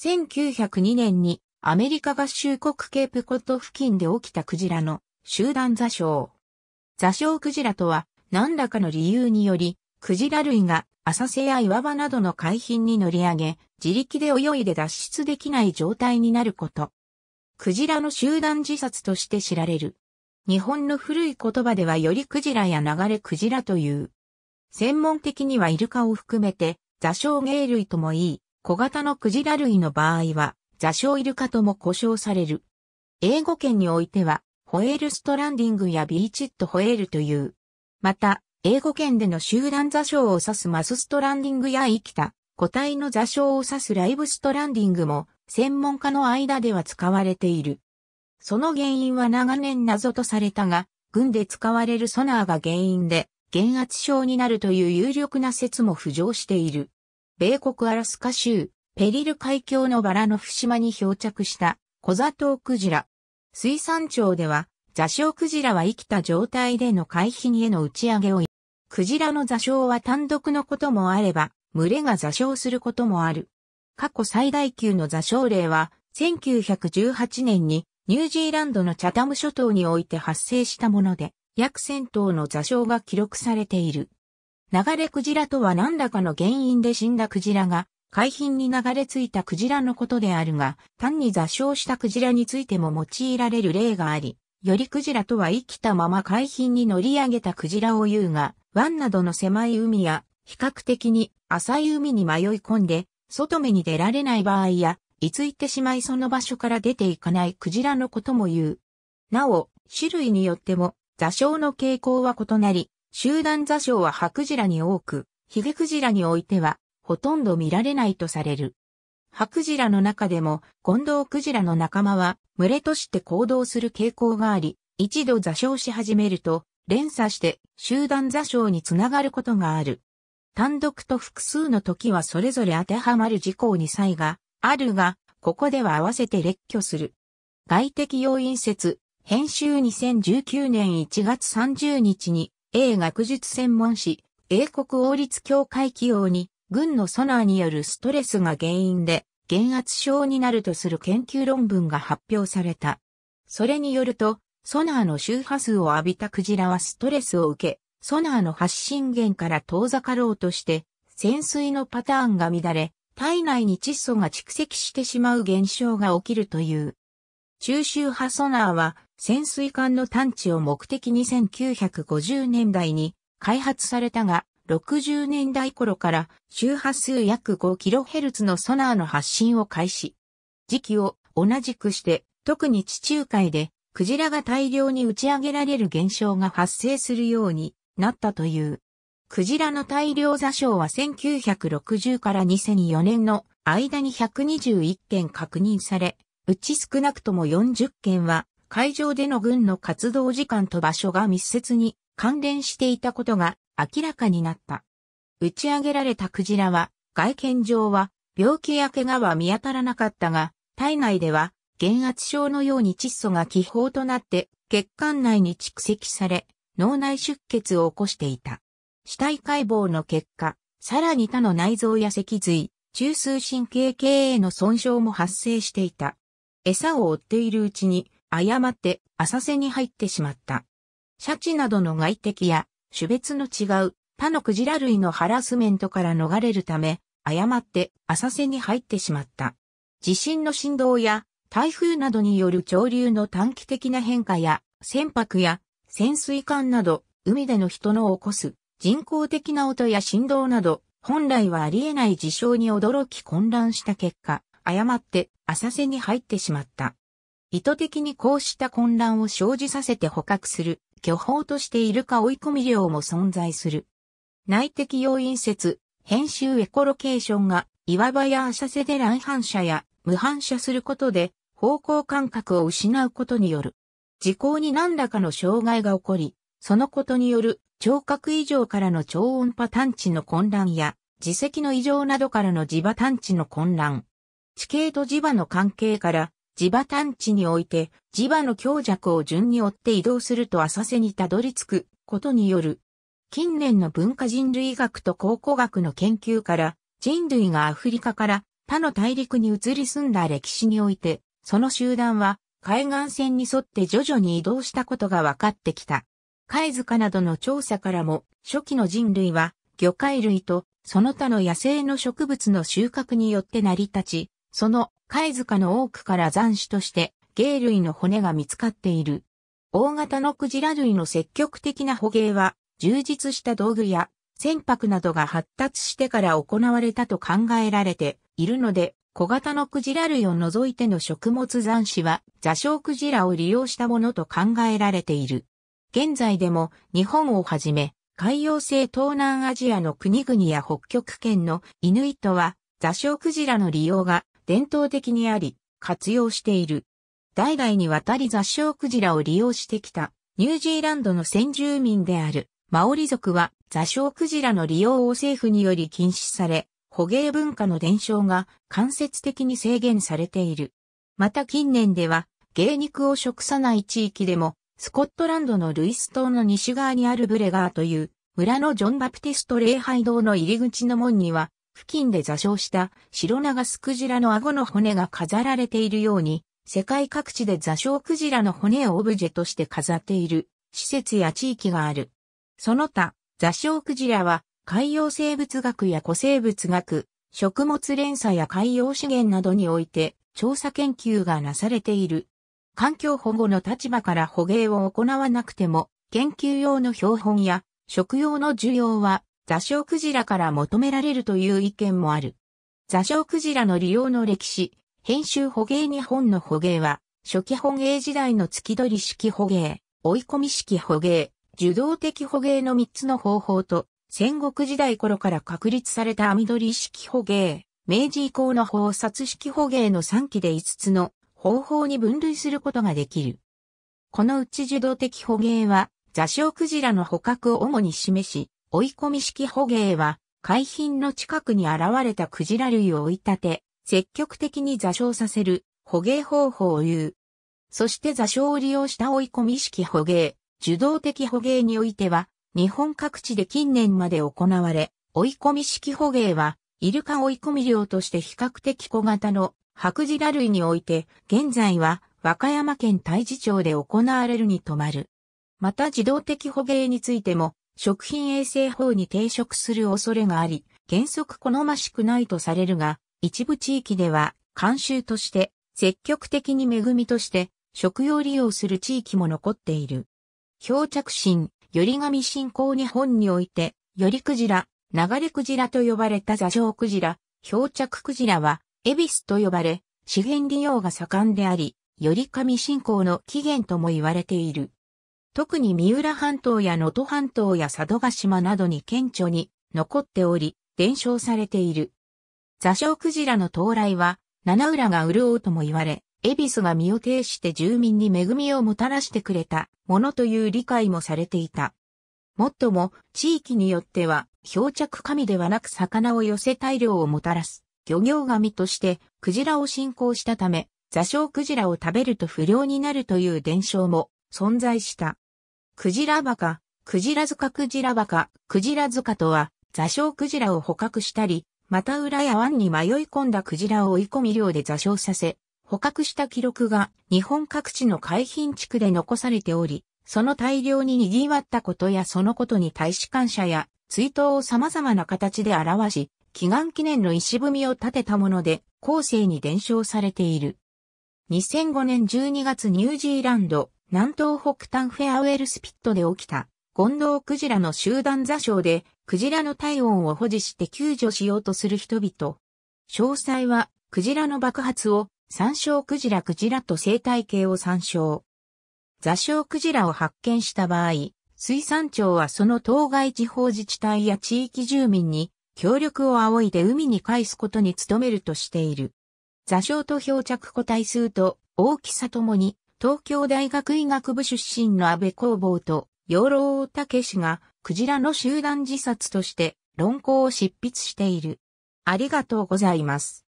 1902年にアメリカ合衆国ケープコット付近で起きたクジラの集団座礁。座礁クジラとは何らかの理由により、クジラ類が浅瀬や岩場などの海浜に乗り上げ、自力で泳いで脱出できない状態になること。クジラの集団自殺として知られる。日本の古い言葉ではよりクジラや流れクジラという。専門的にはイルカを含めて座礁鯨類ともいい、小型のクジラ類の場合は、座礁イルカとも呼称される。英語圏においては、ホエールストランディングやビーチットホエールという。また、英語圏での集団座礁を指すマスストランディングや生きた個体の座礁を指すライブストランディングも専門家の間では使われている。その原因は長年謎とされたが、軍で使われるソナーが原因で減圧症になるという有力な説も浮上している。米国アラスカ州、ペリル海峡のバラノフ島に漂着した小ザトクジラ。水産庁では、座礁クジラは生きた状態での海浜への打ち上げを、クジラの座礁は単独のこともあれば、群れが座礁することもある。過去最大級の座礁例は、1918年にニュージーランドのチャタム諸島において発生したもので、約1000頭の座礁が記録されている。流れクジラとは何らかの原因で死んだクジラが、海浜に流れ着いたクジラのことであるが、単に座礁したクジラについても用いられる例があり、よりクジラとは生きたまま海浜に乗り上げたクジラを言うが、湾などの狭い海や、比較的に浅い海に迷い込んで、外目に出られない場合や、居ついてしまいその場所から出ていかないクジラのことも言う。なお、種類によっても、座礁の傾向は異なり、集団座礁は白クジラに多く、ヒゲクジラにおいては、ほとんど見られないとされる。白クジラの中でも、ゴンドウクジラの仲間は、群れとして行動する傾向があり、一度座礁し始めると、連鎖して集団座礁につながることがある。単独と複数の時はそれぞれ当てはまる事項に差異があるが、ここでは合わせて列挙する。外的要因説、編集2019年1月30日に英学術専門誌、英国王立協会起用に、軍のソナーによるストレスが原因で、減圧症になるとする研究論文が発表された。それによると、ソナーの周波数を浴びたクジラはストレスを受け、ソナーの発信源から遠ざかろうとして、潜水のパターンが乱れ、体内に窒素が蓄積してしまう現象が起きるという。中周波ソナーは潜水艦の探知を目的に1950年代に開発されたが、60年代頃から周波数約 5kHz のソナーの発信を開始。時期を同じくして、特に地中海でクジラが大量に打ち上げられる現象が発生するようになったという。クジラの大量座礁は1960から2004年の間に121件確認され、うち少なくとも40件は会場での軍の活動時間と場所が密接に関連していたことが明らかになった。打ち上げられたクジラは、外見上は病気や怪我は見当たらなかったが、体内では減圧症のように窒素が気泡となって血管内に蓄積され、脳内出血を起こしていた。死体解剖の結果、さらに他の内臓や脊髄、中枢神経系への損傷も発生していた。餌を追っているうちに誤って浅瀬に入ってしまった。シャチなどの外敵や種別の違う他のクジラ類のハラスメントから逃れるため、誤って浅瀬に入ってしまった。地震の振動や台風などによる潮流の短期的な変化や船舶や潜水艦など海での人の起こす人工的な音や振動など本来はありえない事象に驚き混乱した結果、誤って浅瀬に入ってしまった。意図的にこうした混乱を生じさせて捕獲する、巨峰としてイルカ追い込み量も存在する。内的要因説、編集エコロケーションが、岩場や浅瀬で乱反射や無反射することで、方向感覚を失うことによる。時効に何らかの障害が起こり、そのことによる聴覚異常からの超音波探知の混乱や、自責の異常などからの磁場探知の混乱。地形と磁場の関係から、地場探知において地場の強弱を順に追って移動すると浅瀬にたどり着くことによる。近年の文化人類学と考古学の研究から人類がアフリカから他の大陸に移り住んだ歴史において、その集団は海岸線に沿って徐々に移動したことが分かってきた。貝塚などの調査からも初期の人類は魚介類とその他の野生の植物の収穫によって成り立ち、その貝塚の多くから残種として、鯨類の骨が見つかっている。大型のクジラ類の積極的な捕鯨は、充実した道具や船舶などが発達してから行われたと考えられているので、小型のクジラ類を除いての食物残肢は座礁クジラを利用したものと考えられている。現在でも日本をはじめ海洋性東南アジアの国々や北極圏のイヌイットは座礁クジラの利用が伝統的にあり、活用している。代々にわたり雑礁クジラを利用してきた、ニュージーランドの先住民である、マオリ族は、座礁クジラの利用を政府により禁止され、捕鯨文化の伝承が間接的に制限されている。また近年では、芸肉を食さない地域でも、スコットランドのルイス島の西側にあるブレガーという、村のジョン・バプティスト礼拝堂の入り口の門には、付近で座礁した白長スクジラの顎の骨が飾られているように、世界各地で座礁クジラの骨をオブジェとして飾っている施設や地域がある。その他、座礁クジラは海洋生物学や古生物学、食物連鎖や海洋資源などにおいて調査研究がなされている。環境保護の立場から捕鯨を行わなくても、研究用の標本や食用の需要は座礁クジラから求められるという意見もある。座礁クジラの利用の歴史、編集捕鯨日本の捕鯨は、初期捕鯨時代の月取式捕鯨、追い込み式捕鯨、受動的捕鯨の3つの方法と、戦国時代頃から確立された網取式捕鯨、明治以降の法殺式捕鯨の3期で5つの方法に分類することができる。このうち受動的捕鯨は、座礁クジラの捕獲を主に示し、追い込み式捕鯨は、海浜の近くに現れたクジラ類を追い立て、積極的に座礁させる捕鯨方法を言う。そして座礁を利用した追い込み式捕鯨、受動的捕鯨においては、日本各地で近年まで行われ、追い込み式捕鯨は、イルカ追い込み量として比較的小型の白ジラ類において、現在は和歌山県大治町で行われるに止まる。また自動的捕鯨についても、食品衛生法に抵触する恐れがあり、原則好ましくないとされるが、一部地域では、慣習として、積極的に恵みとして、食用利用する地域も残っている。漂着心、より神信仰日本において、よりクジラ、流れクジラと呼ばれた座礁クジラ、漂着クジラは、エビスと呼ばれ、資源利用が盛んであり、より神信仰の起源とも言われている。特に三浦半島や能登半島や佐渡島などに顕著に残っており、伝承されている。座礁クジラの到来は、七浦が潤うとも言われ、恵比寿が身を挺して住民に恵みをもたらしてくれたものという理解もされていた。もっとも、地域によっては、漂着神ではなく魚を寄せ大量をもたらす、漁業神として、クジラを信仰したため、座礁クジラを食べると不良になるという伝承も存在した。クジラバカ、クジラ塚クジラバカ、クジラ塚とは、座礁クジラを捕獲したり、また裏や湾に迷い込んだクジラを追い込み漁で座礁させ、捕獲した記録が日本各地の海浜地区で残されており、その大量に賑わったことやそのことに大使感謝や追悼を様々な形で表し、祈願記念の石踏みを立てたもので、後世に伝承されている。2005年12月ニュージーランド、南東北端フェアウェルスピットで起きた、ゴンドウクジラの集団座礁で、クジラの体温を保持して救助しようとする人々。詳細は、クジラの爆発を、参照クジラクジラと生態系を参照。座礁クジラを発見した場合、水産庁はその当該地方自治体や地域住民に協力を仰いで海に返すことに努めるとしている。座礁と漂着個体数と大きさともに東京大学医学部出身の安倍工房と養老大竹氏がクジラの集団自殺として論考を執筆している。ありがとうございます。